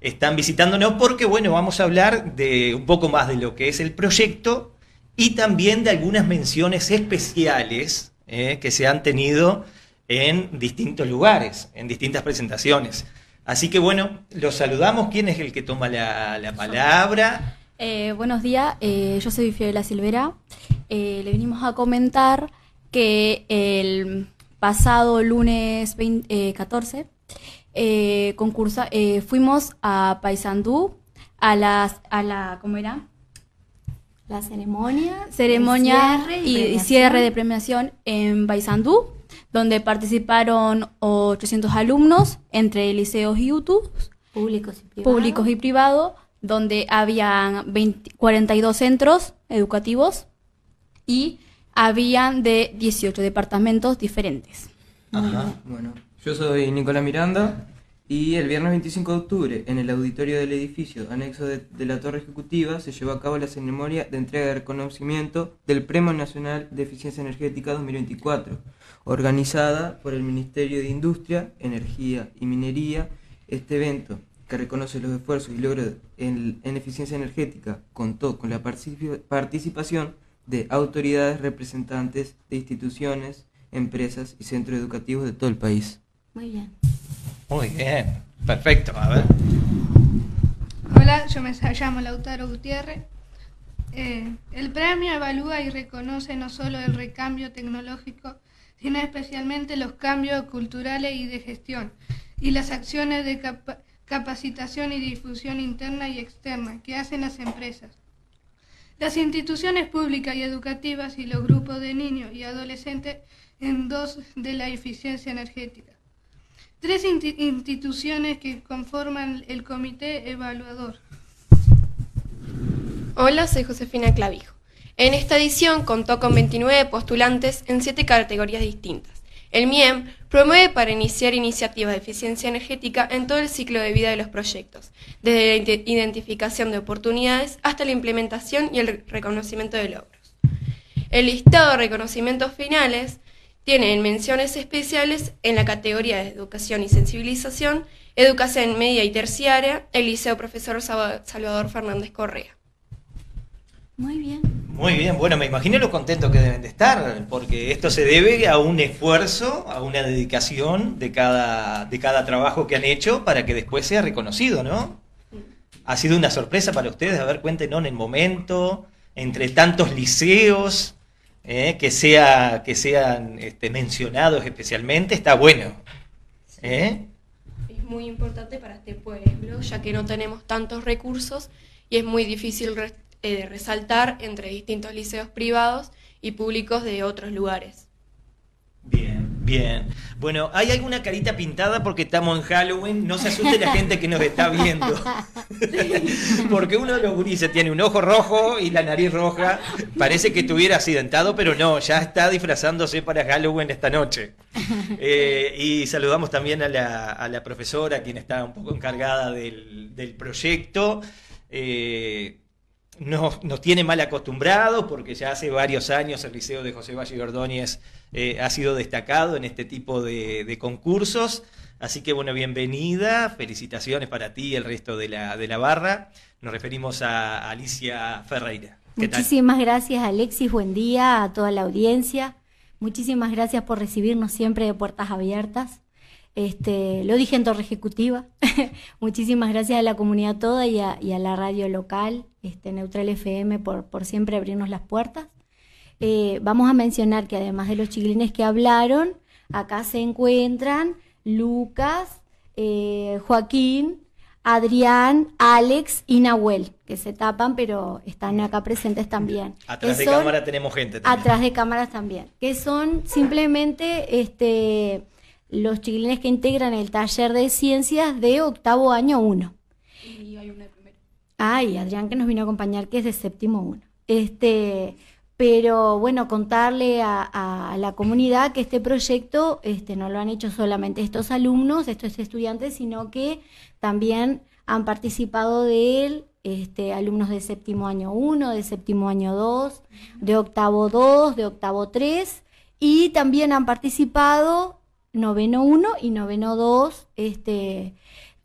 están visitándonos porque, bueno, vamos a hablar de un poco más de lo que es el proyecto y también de algunas menciones especiales eh, que se han tenido en distintos lugares, en distintas presentaciones. Así que, bueno, los saludamos. ¿Quién es el que toma la, palabra? Eh, buenos días, eh, yo soy la Silvera. le venimos a comentar que el pasado lunes 14 eh, eh, fuimos a Paysandú a las, a la, ¿cómo era? La ceremonia. Ceremonia y, cierre de premiación en Paysandú, donde participaron 800 alumnos entre liceos y UTU Públicos y privados. donde habían 42 centros educativos y habían de 18 departamentos diferentes. Ajá, bueno. Yo soy Nicolás Miranda y el viernes 25 de octubre, en el auditorio del edificio anexo de, la Torre Ejecutiva, se llevó a cabo la ceremonia de entrega de reconocimiento del Premio Nacional de Eficiencia Energética 2024, organizada por el Ministerio de Industria, Energía y Minería. Este evento que reconoce los esfuerzos y logros en, eficiencia energética, contó con la participación de autoridades representantes de instituciones, empresas y centros educativos de todo el país. Muy bien. Muy bien, perfecto, a ver. Hola, yo me llamo Lautaro Gutiérrez. Eh, el premio evalúa y reconoce no solo el recambio tecnológico, sino especialmente los cambios culturales y de gestión, y las acciones de capacitación y difusión interna y externa que hacen las empresas. Las instituciones públicas y educativas y los grupos de niños y adolescentes en dos de la eficiencia energética. Tres instituciones que conforman el comité evaluador. Hola, soy Josefina Clavijo. En esta edición contó con 29 postulantes en siete categorías distintas. El MIEM e promueve para iniciar iniciativas de eficiencia energética en todo el ciclo de vida de los proyectos, desde la identificación de oportunidades hasta la implementación y el reconocimiento de logros. El listado de reconocimientos finales tienen menciones especiales en la categoría de Educación y Sensibilización, Educación Media y Terciaria, el Liceo Profesor Salvador Fernández Correa. Muy bien. Muy bien, bueno, me imagino lo contentos que deben de estar, porque esto se debe a un esfuerzo, a una dedicación de cada, de cada trabajo que han hecho para que después sea reconocido, ¿no? Ha sido una sorpresa para ustedes, a ver, cuéntenos en el momento, entre tantos liceos, ¿eh? que, sea, que sean este, mencionados especialmente, está bueno. ¿eh? Es muy importante para este pueblo, ya que no tenemos tantos recursos y es muy difícil eh, resaltar entre distintos liceos privados y públicos de otros lugares. Bien. Bien. Bueno, ¿hay alguna carita pintada porque estamos en Halloween? No se asuste la gente que nos está viendo. porque uno de los gurises tiene un ojo rojo y la nariz roja. Parece que estuviera accidentado, pero no, ya está disfrazándose para Halloween esta noche. Eh, y saludamos también a la, profesora, quien está un poco encargada del, proyecto. Eh, nos, tiene mal acostumbrados porque ya hace varios años el Liceo de José Valle Ordóñez eh, ha sido destacado en este tipo de, concursos. Así que bueno, bienvenida, felicitaciones para ti y el resto de la, de la barra. Nos referimos a Alicia Ferreira. Muchísimas gracias Alexis, buen día a toda la audiencia. Muchísimas gracias por recibirnos siempre de puertas abiertas. Este, lo dije en Torre Ejecutiva. Muchísimas gracias a la comunidad toda y a, la radio local, este, Neutral FM, por siempre abrirnos las puertas. Eh, vamos a mencionar que además de los chiquilines que hablaron, acá se encuentran Lucas, eh, Joaquín, Adrián, Alex y Nahuel, que se tapan, pero están acá presentes también. Atrás de cámara tenemos gente. También. Atrás de cámaras también. Que son simplemente este, los chiquilines que integran el taller de ciencias de octavo año 1. Y hay una ah, Adrián que nos vino a acompañar, que es de séptimo 1. Este, pero bueno, contarle a, la comunidad que este proyecto este, no lo han hecho solamente estos alumnos, estos estudiantes, sino que también han participado de él este, alumnos de séptimo año 1, de séptimo año 2, de octavo 2, de octavo 3, y también han participado noveno 1 y noveno 2, este,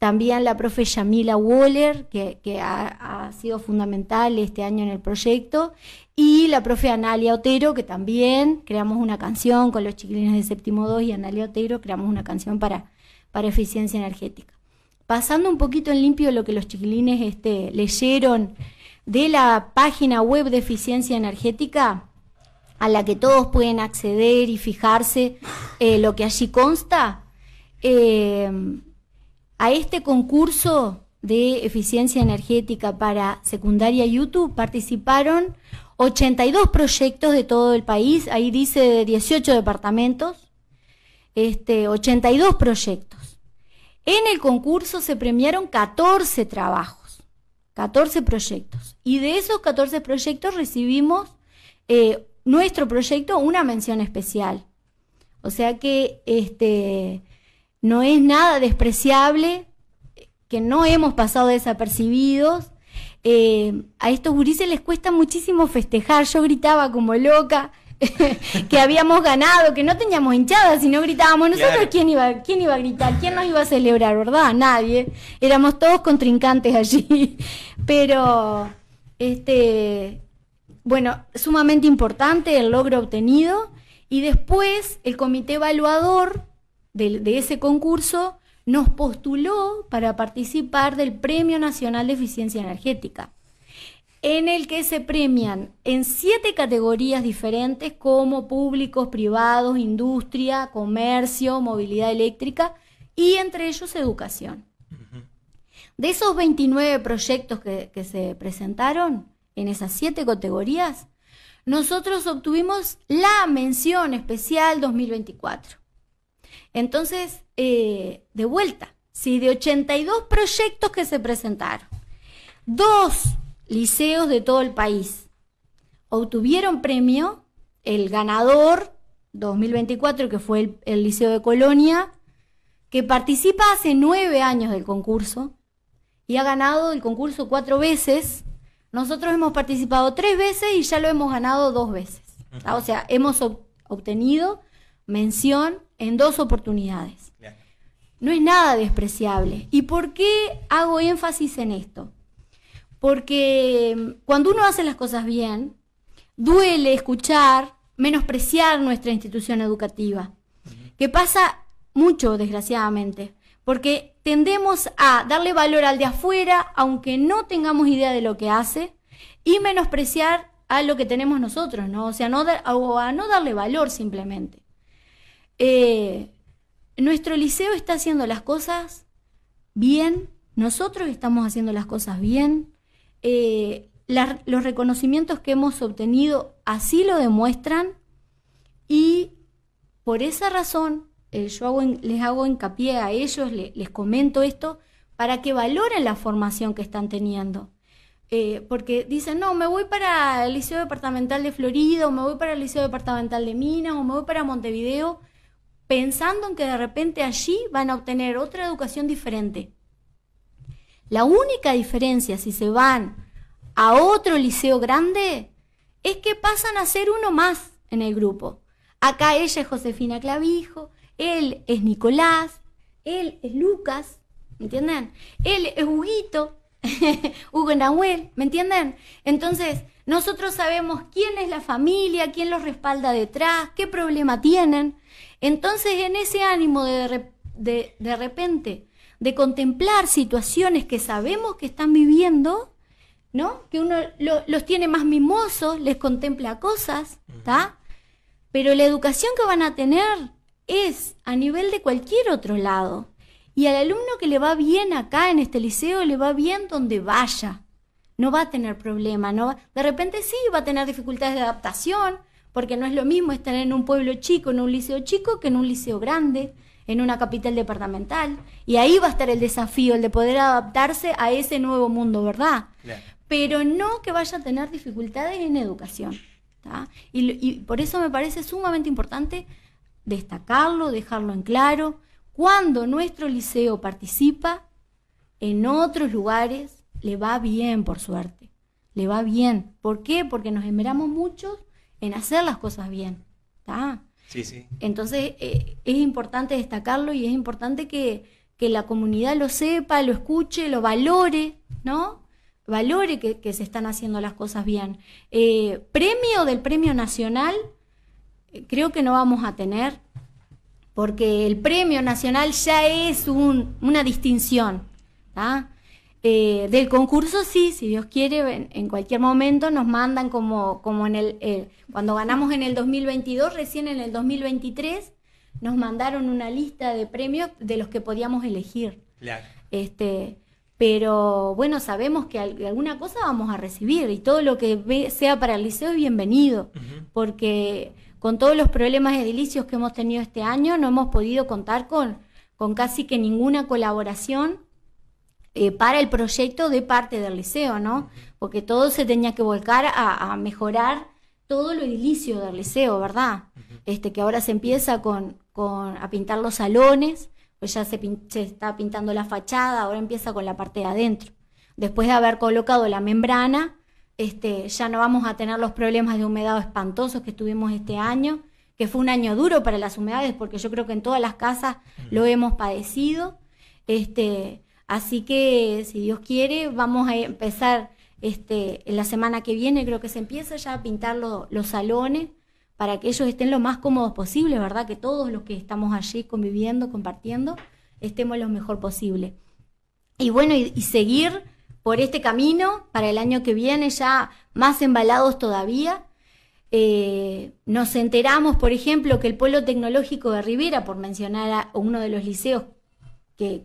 también la profe Yamila Waller, que, ha, sido fundamental este año en el proyecto. Y la profe Analia Otero, que también creamos una canción con los chiquilines de séptimo 2 y Analia Otero, creamos una canción para, para eficiencia energética. Pasando un poquito en limpio lo que los chiquilines este, leyeron de la página web de eficiencia energética, a la que todos pueden acceder y fijarse eh, lo que allí consta. Eh, a este concurso de eficiencia energética para secundaria YouTube participaron 82 proyectos de todo el país, ahí dice 18 departamentos, este, 82 proyectos. En el concurso se premiaron 14 trabajos, 14 proyectos, y de esos 14 proyectos recibimos eh, nuestro proyecto una mención especial. O sea que este, no es nada despreciable, que no hemos pasado desapercibidos. Eh, a estos gurises les cuesta muchísimo festejar. Yo gritaba como loca que habíamos ganado, que no teníamos hinchada, sino gritábamos. Nosotros, ¿quién, iba, ¿quién iba a gritar? ¿Quién nos iba a celebrar, verdad? Nadie. Éramos todos contrincantes allí. Pero, este, bueno, sumamente importante el logro obtenido. Y después el comité evaluador de, ese concurso nos postuló para participar del Premio Nacional de Eficiencia Energética, en el que se premian en siete categorías diferentes como públicos, privados, industria, comercio, movilidad eléctrica y entre ellos educación. De esos 29 proyectos que, que, se presentaron en esas siete categorías, nosotros obtuvimos la mención especial 2024. Entonces, eh, de vuelta, si de 82 proyectos que se presentaron, dos liceos de todo el país obtuvieron premio, el ganador 2024, que fue el, Liceo de Colonia, que participa hace nueve años del concurso y ha ganado el concurso cuatro veces. Nosotros hemos participado tres veces y ya lo hemos ganado dos veces. O sea, hemos obtenido mención en dos oportunidades. No es nada despreciable. ¿Y por qué hago énfasis en esto? Porque mm, cuando uno hace las cosas bien, duele escuchar menospreciar nuestra institución educativa, que pasa mucho, desgraciadamente, porque tendemos a darle valor al de afuera, aunque no tengamos idea de lo que hace, y menospreciar a lo que tenemos nosotros, ¿no? O sea, no o a no darle valor simplemente. Eh, nuestro liceo está haciendo las cosas bien, nosotros estamos haciendo las cosas bien, eh, los reconocimientos que hemos obtenido así lo demuestran y por esa razón eh, yo hago, les hago hincapié a ellos, les comento esto, para que valoren la formación que están teniendo. porque dicen, no, me voy para el Liceo Departamental de Florida, o me voy para el Liceo Departamental de Minas, o me voy para Montevideo, pensando en que de repente allí van a obtener otra educación diferente. La única diferencia si se van a otro liceo grande es que pasan a ser uno más en el grupo. Acá ella es Josefina Clavijo, él es Nicolás, él es Lucas, ¿me entienden? Él es Huguito, Hugo Nahuel, ¿me entienden? Entonces, nosotros sabemos quién es la familia, quién los respalda detrás, qué problema tienen. Entonces, en ese ánimo de, de, repente, de contemplar situaciones que sabemos que están viviendo, ¿no? Que uno los tiene más mimosos, les contempla cosas, Pero la educación que van a tener es a nivel de cualquier otro lado. Y al alumno que le va bien acá en este liceo, le va bien donde vaya. No va a tener problema, no de repente sí va a tener dificultades de adaptación, porque no es lo mismo estar en un pueblo chico, en un liceo chico, que en un liceo grande, en una capital departamental. Y ahí va a estar el desafío, el de poder adaptarse a ese nuevo mundo, ¿verdad? Pero no que vaya a tener dificultades en educación. Y, por eso me parece sumamente importante destacarlo, dejarlo en claro. Cuando nuestro liceo participa, en otros lugares le va bien, por suerte. Le va bien. ¿Por qué? Porque nos esmeramos muchos en hacer las cosas bien. Sí, sí. Entonces eh, es importante destacarlo y es importante que, la comunidad lo sepa, lo escuche, lo valore, ¿no? Valore que, se están haciendo las cosas bien. Eh, premio del Premio Nacional, eh, creo que no vamos a tener, porque el Premio Nacional ya es una distinción. Eh, del concurso sí, si Dios quiere, en, cualquier momento nos mandan como, como en el, eh, cuando ganamos en el 2022, recién en el 2023 nos mandaron una lista de premios de los que podíamos elegir. Este, pero bueno, sabemos que alguna cosa vamos a recibir y todo lo que sea para el liceo es bienvenido, porque con todos los problemas edilicios que hemos tenido este año no hemos podido contar con, con casi que ninguna colaboración eh, para el proyecto de parte del liceo, ¿no? Porque todo se tenía que volcar a, mejorar todo lo edilicio del liceo, ¿verdad? Este, que ahora se empieza con, a pintar los salones, pues ya se, está pintando la fachada, ahora empieza con la parte de adentro. Después de haber colocado la membrana, este, ya no vamos a tener los problemas de humedad espantosos que tuvimos este año, que fue un año duro para las humedades, porque yo creo que en todas las casas lo hemos padecido. Este, Así que si Dios quiere, vamos a empezar este, en la semana que viene, creo que se empieza ya a pintar los salones para que ellos estén lo más cómodos posible, ¿verdad? Que todos los que estamos allí conviviendo, compartiendo, estemos lo mejor posible. Y bueno, y, seguir por este camino para el año que viene, ya más embalados todavía. Eh, nos enteramos, por ejemplo, que el pueblo Tecnológico de Rivera, por mencionar a uno de los liceos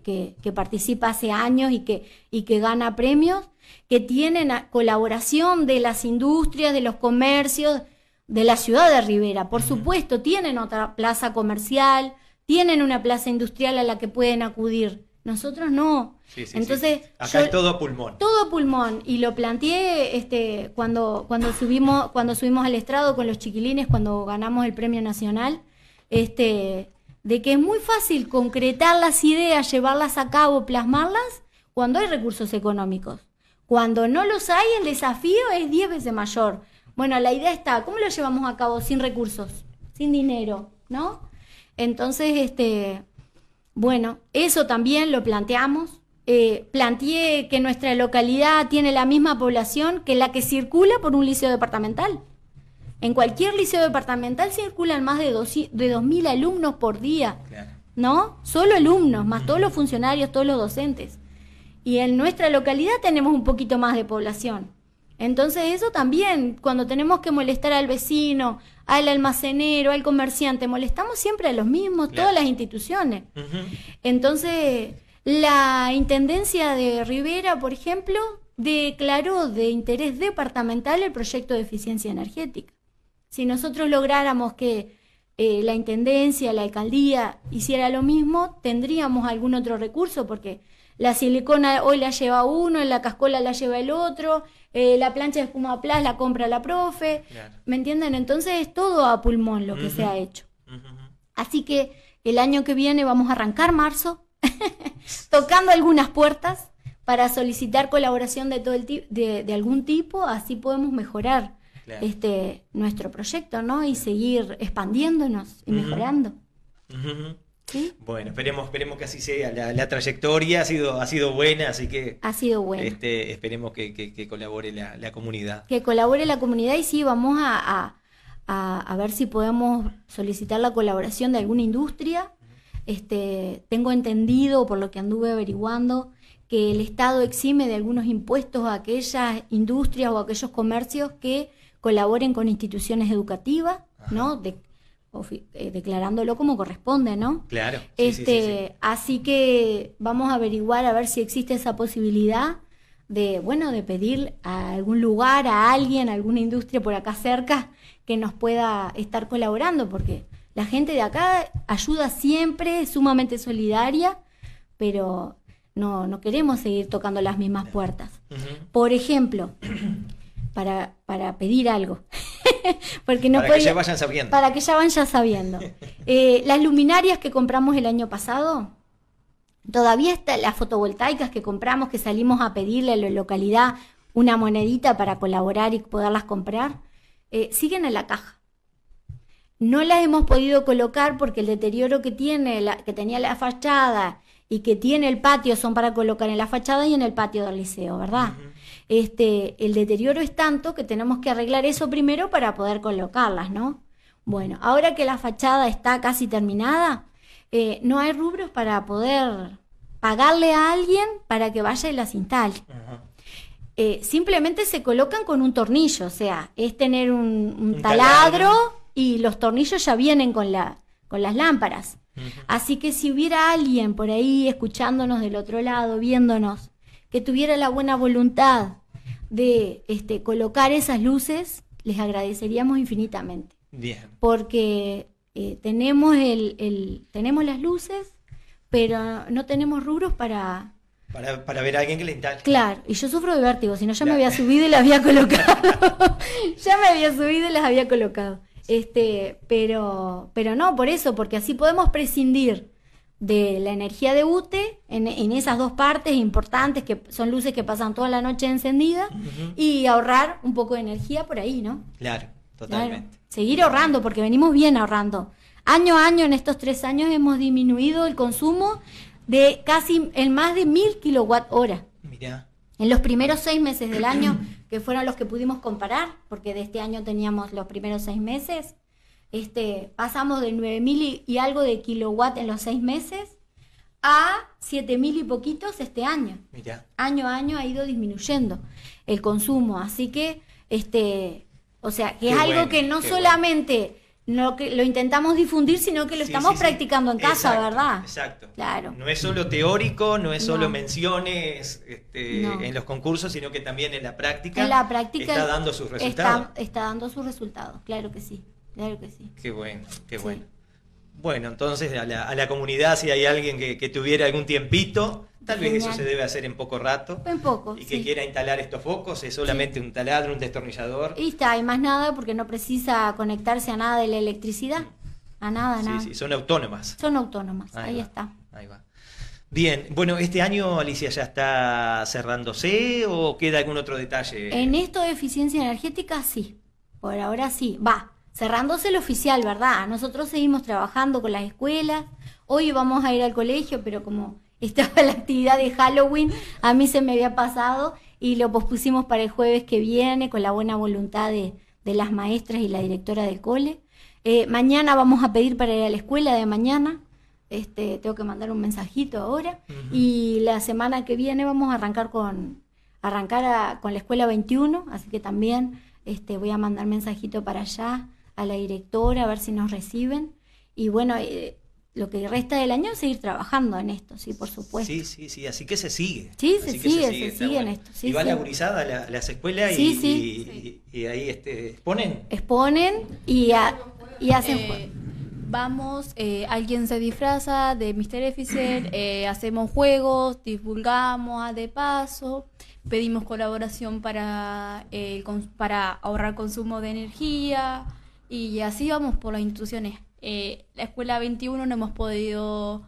que, participa hace años y que, y que gana premios, que tienen colaboración de las industrias, de los comercios, de la ciudad de Rivera. Por supuesto, tienen otra plaza comercial, tienen una plaza industrial a la que pueden acudir. Nosotros no. Entonces, acá hay todo pulmón. Todo pulmón. Y lo planteé este, cuando, cuando, subimos, cuando subimos al estrado con los chiquilines, cuando ganamos el premio nacional. Este, de que es muy fácil concretar las ideas, llevarlas a cabo, plasmarlas, cuando hay recursos económicos. Cuando no los hay, el desafío es 10 veces mayor. Bueno, la idea está, ¿cómo lo llevamos a cabo sin recursos, sin dinero, ¿no? Entonces, este, bueno, eso también lo planteamos. Eh, planteé que nuestra localidad tiene la misma población que la que circula por un liceo departamental. En cualquier liceo departamental circulan más de, de 2.000 alumnos por día, ¿no? Solo alumnos, más todos los funcionarios, todos los docentes. Y en nuestra localidad tenemos un poquito más de población. Entonces eso también, cuando tenemos que molestar al vecino, al almacenero, al comerciante, molestamos siempre a los mismos, todas las instituciones. Entonces, la Intendencia de Rivera, por ejemplo, declaró de interés departamental el proyecto de eficiencia energética. Si nosotros lográramos que eh, la Intendencia, la Alcaldía hiciera lo mismo, tendríamos algún otro recurso, porque la silicona hoy la lleva uno, la cascola la lleva el otro, eh, la plancha de espuma plas la compra la profe, ¿me entienden? Entonces es todo a pulmón lo que se ha hecho. Así que el año que viene vamos a arrancar marzo, tocando algunas puertas para solicitar colaboración de, todo el de algún tipo, así podemos mejorar este, nuestro proyecto, ¿no? Y seguir expandiéndonos y mejorando. Bueno, esperemos, esperemos que así sea. La, trayectoria ha sido, ha sido buena, así que. Ha sido buena. Este, esperemos que, colabore la, comunidad. Que colabore la comunidad y sí, vamos a, a, ver si podemos solicitar la colaboración de alguna industria. Este, tengo entendido, por lo que anduve averiguando, que el Estado exime de algunos impuestos a aquellas industrias o a aquellos comercios que colaboren con instituciones educativas, ¿no? Eh, declarándolo como corresponde, ¿no? Claro. este, así que vamos a averiguar a ver si existe esa posibilidad de, bueno, de pedir a algún lugar, a alguien, a alguna industria por acá cerca que nos pueda estar colaborando, porque la gente de acá ayuda siempre, es sumamente solidaria, pero no, no queremos seguir tocando las mismas puertas. Por ejemplo, para, para pedir algo. Porque no para que ya vayan sabiendo. Para que ya vayan sabiendo. Eh, las luminarias que compramos el año pasado, todavía está, las fotovoltaicas que compramos, que salimos a pedirle a la localidad una monedita para colaborar y poderlas comprar, eh, siguen en la caja. No las hemos podido colocar porque el deterioro que tiene, la, que tenía la fachada y que tiene el patio son para colocar en la fachada y en el patio del liceo, ¿verdad? Este, el deterioro es tanto que tenemos que arreglar eso primero para poder colocarlas, ¿no? Bueno, ahora que la fachada está casi terminada, eh, no hay rubros para poder pagarle a alguien para que vaya y las instale. Eh, simplemente se colocan con un tornillo, o sea, es tener un, taladro, y los tornillos ya vienen con, la, con las lámparas. Así que si hubiera alguien por ahí escuchándonos del otro lado, viéndonos, que tuviera la buena voluntad de este, colocar esas luces, les agradeceríamos infinitamente. Bien. Porque eh, tenemos, el, tenemos las luces, pero no tenemos rubros para... Para, ver a alguien que le instale. Claro, y yo sufro de vértigo, si no ya me había subido y las había colocado. ya me había subido y las había colocado. Este, pero, pero no, por eso, porque así podemos prescindir de la energía de UTE en, en esas dos partes importantes que son luces que pasan toda la noche encendidas y ahorrar un poco de energía por ahí, ¿no? Claro, totalmente. Seguir ahorrando, porque venimos bien ahorrando. Año a año, en estos tres años, hemos disminuido el consumo de casi en más de mil kilowatt hora. Mirá. En los primeros seis meses del año que fueron los que pudimos comparar, porque de este año teníamos los primeros seis meses, este, pasamos de 9.000 y, algo de kilowatt en los seis meses a 7.000 y poquitos este año. Año a año ha ido disminuyendo el consumo, así que, este, o sea, que es algo que no solamente no que lo intentamos difundir, sino que lo estamos practicando en casa, ¿verdad? Exacto. Claro. No es solo teórico, no es solo menciones este, en los concursos, sino que también en la práctica. está dando sus resultados. Está, dando sus resultados, claro que sí, claro que sí. Qué bueno, qué bueno. Bueno, entonces a la, comunidad, si hay alguien que, tuviera algún tiempito, tal vez eso se debe hacer en poco rato. En poco. Y que quiera instalar estos focos, es solamente un taladro, un destornillador. Y está, y más nada porque no precisa conectarse a nada de la electricidad. A nada, nada. Sí, sí, son autónomas. Son autónomas, ahí, ahí está. Ahí va. Bien, bueno, este año Alicia ya está cerrándose o queda algún otro detalle. En esto de eficiencia energética sí, por ahora sí, va cerrándose el oficial, ¿verdad? Nosotros seguimos trabajando con las escuelas, hoy vamos a ir al colegio, pero como estaba la actividad de Halloween, a mí se me había pasado y lo pospusimos para el jueves que viene con la buena voluntad de, las maestras y la directora del cole. Eh, mañana vamos a pedir para ir a la escuela de mañana. Este, tengo que mandar un mensajito ahora. Y la semana que viene vamos a arrancar con, arrancar con la escuela 21, así que también este, voy a mandar mensajito para allá a la directora a ver si nos reciben. Y bueno, eh, lo que resta del año es seguir trabajando en esto, sí, por supuesto. Sí, sí, sí, así que se sigue. Sí, se, sigue, se sigue, en esto. Sí, y va la gurizada las escuelas y, y, ahí este, exponen. Exponen y, y hacen eh, juegos. Vamos, eh, alguien se disfraza de Mr. Efficient, hacemos juegos, divulgamos a de paso, pedimos colaboración para, para ahorrar consumo de energía. Y así vamos por las instituciones. Eh, la escuela 21 no hemos podido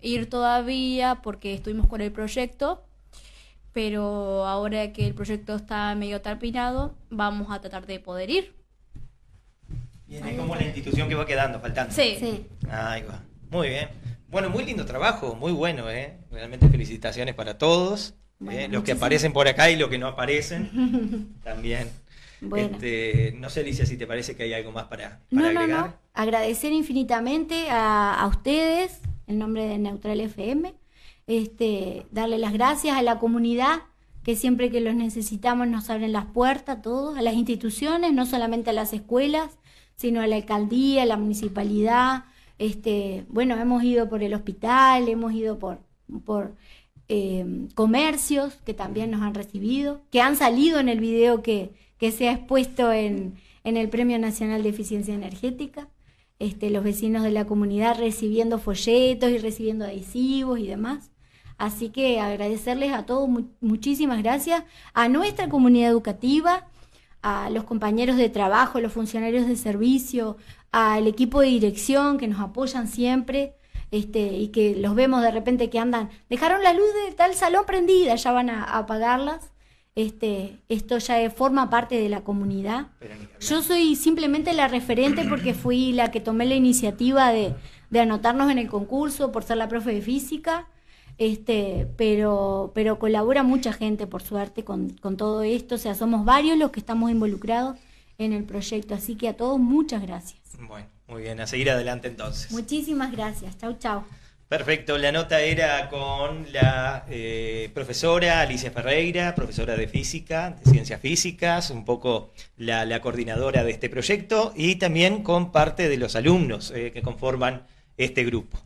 ir todavía porque estuvimos con el proyecto, pero ahora que el proyecto está medio terminado, vamos a tratar de poder ir. es como la institución que va quedando, faltando. Sí. sí. Muy bien. Bueno, muy lindo trabajo, muy bueno, ¿eh? Realmente felicitaciones para todos, ¿eh? los que aparecen por acá y los que no aparecen también. Este, no sé, Alicia, si te parece que hay algo más para, no, No, no. Agradecer infinitamente a, ustedes, en nombre de Neutral FM, este, darle las gracias a la comunidad que siempre que los necesitamos nos abren las puertas, todos, a las instituciones, no solamente a las escuelas, sino a la alcaldía, a la municipalidad. Este, bueno, hemos ido por el hospital, hemos ido por, por eh, comercios que también nos han recibido, que han salido en el video que, que se ha expuesto en, el Premio Nacional de Eficiencia Energética. Este, los vecinos de la comunidad recibiendo folletos y recibiendo adhesivos y demás. Así que agradecerles a todos muchísimas gracias, a nuestra comunidad educativa, a los compañeros de trabajo, los funcionarios de servicio, al equipo de dirección que nos apoyan siempre. Este, y que los vemos de repente que andan, dejaron la luz de tal salón prendida, ya van a apagarlas este, esto ya forma parte de la comunidad. Yo soy simplemente la referente porque fui la que tomé la iniciativa de, anotarnos en el concurso por ser la profe de física. Este, pero, pero colabora mucha gente, por suerte, con, con todo esto. O sea, somos varios los que estamos involucrados en el proyecto. Así que a todos, muchas gracias. Bueno, muy bien, a seguir adelante entonces. Muchísimas gracias. Chau, chau. Perfecto, la nota era con la eh, profesora Alicia Ferreira, profesora de física, de ciencias físicas, un poco la, coordinadora de este proyecto y también con parte de los alumnos eh, que conforman este grupo.